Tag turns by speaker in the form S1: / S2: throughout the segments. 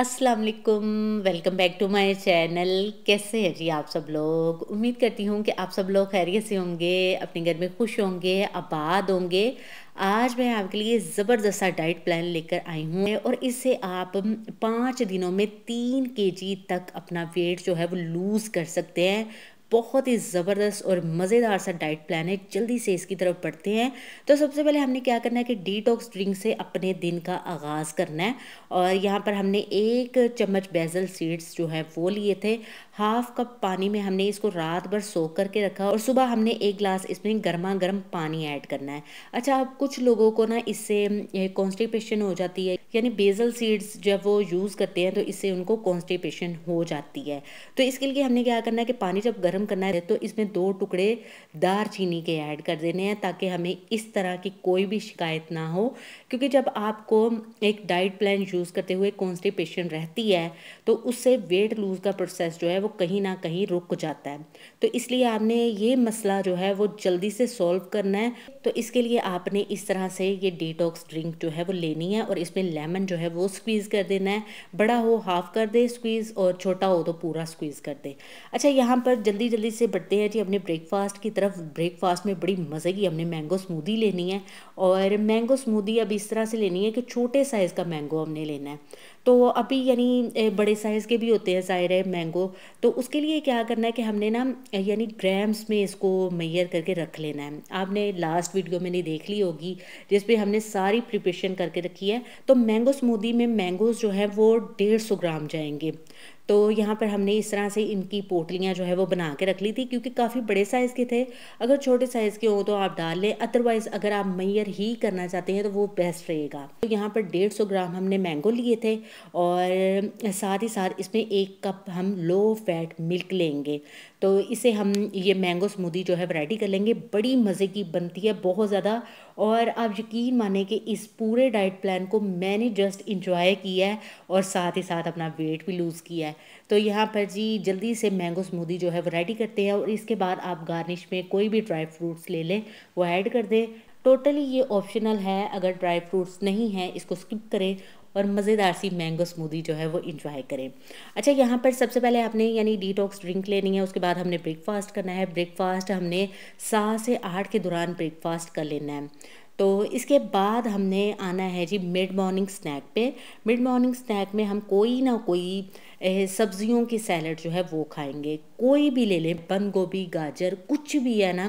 S1: Aslam welcome back to my channel कैसे हैं जी आप सब लोग उम्मीद करती हूँ कि आप सब लोग खैरियत से होंगे अपने घर में खुश होंगे आबाद होंगे आज मैं आपके लिए ज़बरदस्त सा डाइट प्लान लेकर आई हूँ और इससे आप पाँच दिनों में तीन के जी तक अपना वेट जो है वो लूज़ कर सकते हैं बहुत ही ज़बरदस्त और मज़ेदार सा डाइट प्लान है जल्दी से इसकी तरफ बढ़ते हैं तो सबसे पहले हमने क्या करना है कि डिटॉक्स ड्रिंक से अपने दिन का आगाज़ करना है और यहाँ पर हमने एक चम्मच बेजल सीड्स जो है वो लिए थे हाफ कप पानी में हमने इसको रात भर सोख करके रखा और सुबह हमने एक गिलास इसमें गर्मा गर्म पानी ऐड करना है अच्छा अब कुछ लोगों को ना इससे कॉन्स्टिपेशन हो जाती है यानी बेजल सीड्स जब वो यूज़ करते हैं तो इससे उनको कॉन्स्टिपेशन हो जाती है तो इसके लिए हमने क्या करना है कि पानी जब गर्म गर्म करना है तो इसमें दो टुकड़े दार चीनी के ऐड कर देने हैं ताकि हमें इस तरह की कोई भी शिकायत ना हो क्योंकि जब आपको एक डाइट प्लान यूज़ करते हुए कॉन्स्टिपेशन रहती है तो उससे वेट लूज़ का प्रोसेस जो है वो कहीं ना कहीं रुक जाता है तो इसलिए आपने ये मसला जो है वो जल्दी से सॉल्व करना है तो इसके लिए आपने इस तरह से ये डिटॉक्स ड्रिंक जो है वो लेनी है और इसमें लेमन जो है वो स्क्वीज़ कर देना है बड़ा हो हाफ़ कर दे स्क्वीज़ और छोटा हो तो पूरा स्क्वीज़ कर दे अच्छा यहाँ पर जल्दी जल्दी से बढ़ते हैं जी अपने ब्रेकफास्ट की तरफ ब्रेकफास्ट में बड़ी मज़े की हमने मैंगो स्मूदी लेनी है और मैंगो स्मूदी अब इस तरह से लेनी है कि छोटे साइज़ का मैंगो हमने लेना है तो अभी यानी बड़े साइज़ के भी होते हैं ज़ाहिर है मैंगो तो उसके लिए क्या करना है कि हमने ना यानी ग्राम्स में इसको मैयर करके रख लेना है आपने लास्ट वीडियो मैंने देख ली होगी जिस पर हमने सारी प्रिपरेशन करके रखी है तो मैंगो स्मूदी में मैंगोज़ जो है वो डेढ़ सौ ग्राम जाएंगे तो यहाँ पर हमने इस तरह से इनकी पोटलियाँ जो है वो बना के रख ली थी क्योंकि काफ़ी बड़े साइज़ के थे अगर छोटे साइज़ के हों तो आप डाल लें अदरवाइज़ अगर आप मैयर ही करना चाहते हैं तो वो बेस्ट रहेगा तो यहाँ पर डेढ़ सौ ग्राम हमने मैंगो लिए थे और साथ ही साथ इसमें एक कप हम लो फैट मिल्क लेंगे तो इसे हम ये मैंगो स्मूदी जो है वैरायटी कर लेंगे बड़ी मज़े की बनती है बहुत ज़्यादा और आप यकीन माने कि इस पूरे डाइट प्लान को मैंने जस्ट इंजॉय किया है और साथ ही साथ अपना वेट भी लूज़ किया है तो यहाँ पर जी जल्दी से मैंगो स्मूदी जो है वैरायटी करते हैं और इसके बाद आप गार्निश में कोई भी ड्राई फ्रूट्स ले लें वो ऐड कर दें टोटली ये ऑप्शनल है अगर ड्राई फ्रूट्स नहीं है इसको स्किप करें और मज़ेदार सी मैंगो स्मूदी जो है वो इंजॉय करें अच्छा यहाँ पर सबसे पहले आपने यानी डिटॉक्स ड्रिंक लेनी है उसके बाद हमने ब्रेकफास्ट करना है ब्रेकफास्ट हमने सात से आठ के दौरान ब्रेकफास्ट कर लेना है तो इसके बाद हमने आना है जी मिड मॉर्निंग स्नैक पे मिड मॉर्निंग स्नैक में हम कोई ना कोई सब्जियों की सैलड जो है वो खाएंगे कोई भी ले लें बंद गोभी गाजर कुछ भी है ना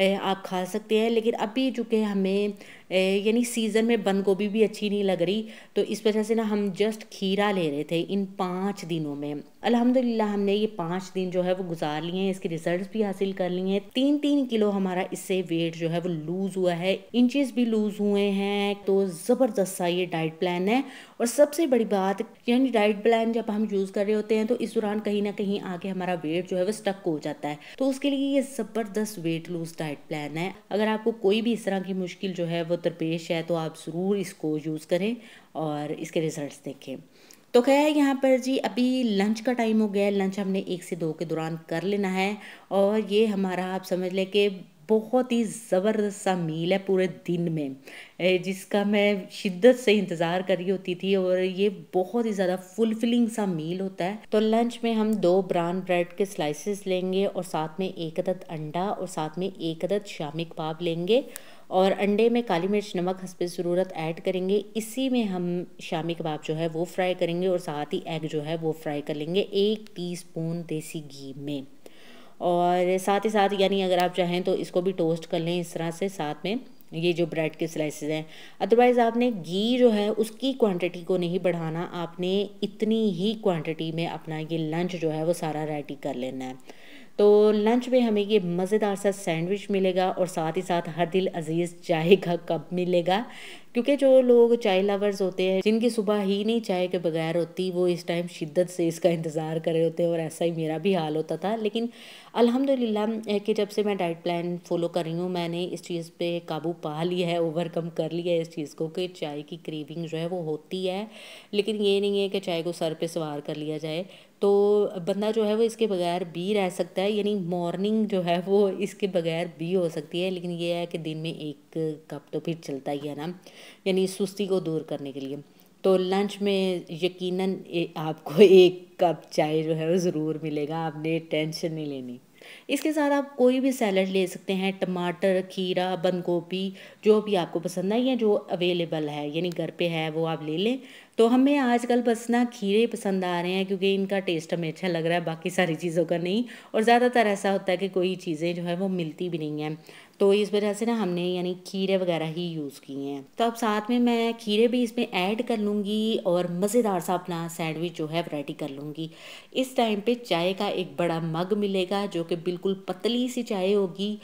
S1: आप खा सकते हैं लेकिन अभी चूँकि हमें यानी सीज़न में बंद गोभी भी अच्छी नहीं लग रही तो इस वजह से ना हम जस्ट खीरा ले रहे थे इन पाँच दिनों में अल्हम्दुलिल्लाह हमने ये पाँच दिन जो है वो गुजार लिए हैं इसके रिजल्ट्स भी हासिल कर लिए हैं तीन तीन किलो हमारा इससे वेट जो है वो लूज़ हुआ है इंचज़ भी लूज़ हुए हैं तो ज़बरदस्त सा ये डाइट प्लान है और सबसे बड़ी बात यानी डाइट प्लान जब हम यूज़ कर रहे होते हैं तो इस दौरान कहीं ना कहीं आगे हमारा वेट जो है वो स्टक हो जाता है तो उसके लिए ये ज़बरदस्त वेट लूज़ डाइट प्लान है अगर आपको कोई भी इस तरह की मुश्किल जो है वो दरपेश है तो आप ज़रूर इसको यूज़ करें और इसके रिज़ल्ट देखें तो खैर यहाँ पर जी अभी लंच का टाइम हो गया है लंच हमने एक से दो के दौरान कर लेना है और ये हमारा आप समझ लें कि बहुत ही ज़बरदस्त सा मील है पूरे दिन में जिसका मैं शिद्दत से इंतज़ार कर रही होती थी और ये बहुत ही ज़्यादा फुलफिलिंग सा मील होता है तो लंच में हम दो ब्राउन ब्रेड के स्लाइसेस लेंगे और साथ में एक अदद अंडा और साथ में एक अदद शामी कबाब लेंगे और अंडे में काली मिर्च नमक हंसपे ज़रूरत ऐड करेंगे इसी में हम शामी कबाब जो है वो फ्राई करेंगे और साथ ही एग जो है वो फ्राई कर लेंगे एक स्पून देसी घी में और साथ ही साथ यानी अगर आप चाहें तो इसको भी टोस्ट कर लें इस तरह से साथ में ये जो ब्रेड के स्लाइसेस हैं अदरवाइज़ आपने घी जो है उसकी क्वांटिटी को नहीं बढ़ाना आपने इतनी ही क्वांटिटी में अपना ये लंच जो है वो सारा रेडी कर लेना है तो लंच में हमें ये मज़ेदार सा सैंडविच मिलेगा और साथ ही साथ हर दिल अजीज़ चाय का कप मिलेगा क्योंकि जो लोग चाय लवर्स होते हैं जिनकी सुबह ही नहीं चाय के बगैर होती वो इस टाइम शिद्दत से इसका इंतज़ार कर रहे होते हैं और ऐसा ही मेरा भी हाल होता था लेकिन अल्हम्दुलिल्लाह कि जब से मैं डाइट प्लान फॉलो कर रही हूँ मैंने इस चीज़ पे काबू पा लिया है ओवरकम कर लिया है इस चीज़ को कि चाय की क्रेविंग जो है वो होती है लेकिन ये नहीं है कि चाय को सर पर सवार कर लिया जाए तो बंदा जो है वो इसके बगैर भी रह सकता है यानी मॉर्निंग जो है वो इसके बगैर भी हो सकती है लेकिन ये है कि दिन में एक कप तो फिर चलता ही है ना यानी सुस्ती को दूर करने के लिए तो लंच में यकीनन आपको एक कप चाय जो है वो ज़रूर मिलेगा आपने टेंशन नहीं लेनी इसके साथ आप कोई भी सैलड ले सकते हैं टमाटर खीरा बंद गोभी जो भी आपको पसंद है या जो अवेलेबल है यानी घर पे है वो आप ले लें तो हमें आजकल बस ना खीरे पसंद आ रहे हैं क्योंकि इनका टेस्ट हमें अच्छा लग रहा है बाकी सारी चीज़ों का नहीं और ज़्यादातर ऐसा होता है कि कोई चीज़ें जो है वो मिलती भी नहीं हैं तो इस वजह से ना हमने यानी खीरे वगैरह ही यूज़ किए हैं तो अब साथ में मैं खीरे भी इसमें ऐड कर लूँगी और मज़ेदार सा अपना सैंडविच जो है रेडी कर लूँगी इस टाइम पे चाय का एक बड़ा मग मिलेगा जो कि बिल्कुल पतली सी चाय होगी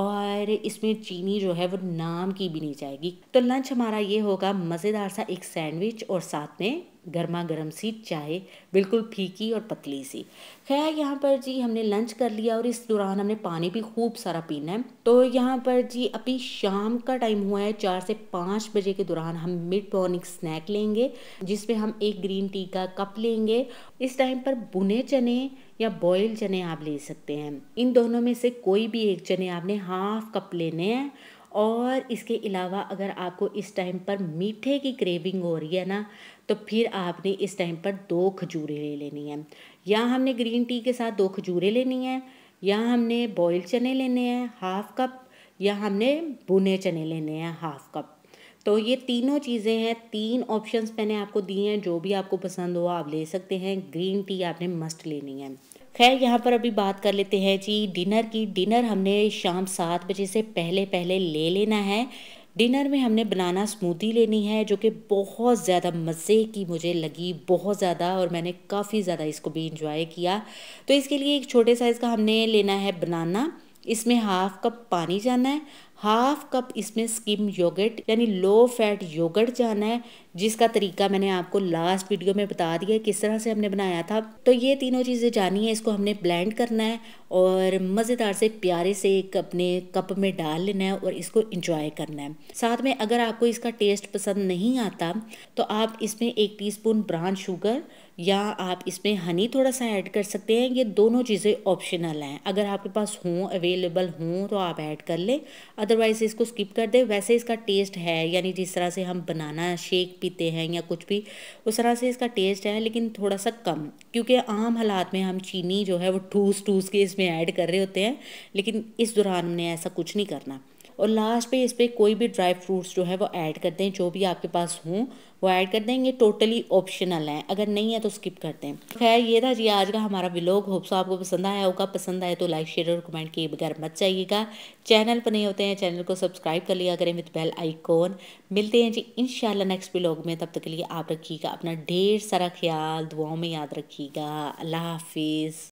S1: और इसमें चीनी जो है वो नाम की भी नहीं जाएगी तो लंच हमारा ये होगा मज़ेदार सा एक सैंडविच और साथ में गर्मा गर्म सी चाय बिल्कुल फीकी और पतली सी खैर यहाँ पर जी हमने लंच कर लिया और इस दौरान हमने पानी भी खूब सारा पीना है तो यहाँ पर जी अभी शाम का टाइम हुआ है चार से पाँच बजे के दौरान हम मिड मॉर्निंग स्नैक लेंगे जिसमें हम एक ग्रीन टी का कप लेंगे इस टाइम पर बुने चने या बॉयल चने आप ले सकते हैं इन दोनों में से कोई भी एक चने आपने हाफ कप लेने हैं और इसके अलावा अगर आपको इस टाइम पर मीठे की क्रेविंग हो रही है ना तो फिर आपने इस टाइम पर दो खजूरें ले लेनी है या हमने ग्रीन टी के साथ दो खजूरें लेनी है या हमने बॉयल चने लेने हैं हाफ कप या हमने भुने चने लेने हैं हाफ कप तो ये तीनों चीज़ें हैं तीन ऑप्शंस मैंने आपको दिए हैं जो भी आपको पसंद हो आप ले सकते हैं ग्रीन टी आपने मस्ट लेनी है खैर यहाँ पर अभी बात कर लेते हैं जी डिनर की डिनर हमने शाम सात बजे से पहले पहले ले लेना है डिनर में हमने बनाना स्मूदी लेनी है जो कि बहुत ज़्यादा मज़े की मुझे लगी बहुत ज़्यादा और मैंने काफ़ी ज़्यादा इसको भी इंजॉय किया तो इसके लिए एक छोटे साइज़ का हमने लेना है बनाना इसमें हाफ कप पानी जाना है हाफ कप इसमें स्किम योगर्ट यानी लो फैट योगर्ट जाना है जिसका तरीका मैंने आपको लास्ट वीडियो में बता दिया किस तरह से हमने बनाया था तो ये तीनों चीज़ें जानी है इसको हमने ब्लेंड करना है और मज़ेदार से प्यारे से एक अपने कप में डाल लेना है और इसको इंजॉय करना है साथ में अगर आपको इसका टेस्ट पसंद नहीं आता तो आप इसमें एक स्पून ब्राउन शुगर या आप इसमें हनी थोड़ा सा ऐड कर सकते हैं ये दोनों चीज़ें ऑप्शनल हैं अगर आपके पास हों अवेलेबल हों तो आप ऐड कर लें अदर अदरवाइज इसको स्किप कर दे वैसे इसका टेस्ट है यानी जिस तरह से हम बनाना शेक पीते हैं या कुछ भी उस तरह से इसका टेस्ट है लेकिन थोड़ा सा कम क्योंकि आम हालात में हम चीनी जो है वो ठूस ठूस के इसमें ऐड कर रहे होते हैं लेकिन इस दौरान हमने ऐसा कुछ नहीं करना और लास्ट पे इस पर कोई भी ड्राई फ्रूट्स जो है वो ऐड कर दें जो भी आपके पास हों वो ऐड कर दें ये टोटली ऑप्शनल है अगर नहीं है तो स्किप कर दें खैर ये था जी आज का हमारा विलोग होप्स आपको पसंद आया होगा पसंद आए तो लाइक शेयर और कमेंट किए बगैर मत जाइएगा चैनल पर नहीं होते हैं चैनल को सब्सक्राइब कर लिया करें विद बेल आइकॉन मिलते हैं जी इन नेक्स्ट व्लॉग में तब तक के लिए आप रखिएगा अपना ढेर सारा ख्याल दुआओं में याद रखिएगा अल्लाह हाफिज़